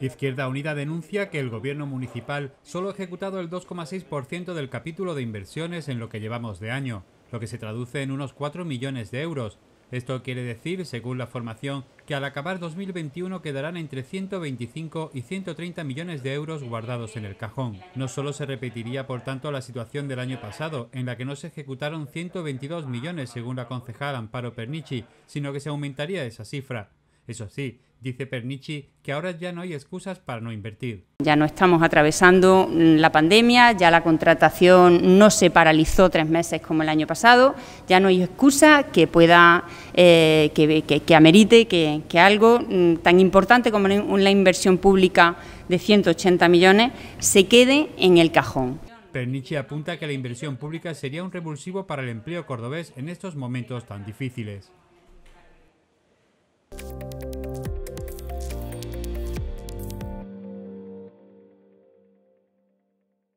Izquierda Unida denuncia que el gobierno municipal solo ha ejecutado el 2,6% del capítulo de inversiones en lo que llevamos de año, lo que se traduce en unos 4 millones de euros. Esto quiere decir, según la formación, que al acabar 2021 quedarán entre 125 y 130 millones de euros guardados en el cajón. No solo se repetiría, por tanto, la situación del año pasado, en la que no se ejecutaron 122 millones, según la concejal Amparo Pernici, sino que se aumentaría esa cifra. Eso sí, dice Pernici que ahora ya no hay excusas para no invertir. Ya no estamos atravesando la pandemia, ya la contratación no se paralizó tres meses como el año pasado, ya no hay excusa que pueda, eh, que, amerite que, algo mm, tan importante como una inversión pública de 180 millones se quede en el cajón. Pernici apunta que la inversión pública sería un revulsivo para el empleo cordobés en estos momentos tan difíciles.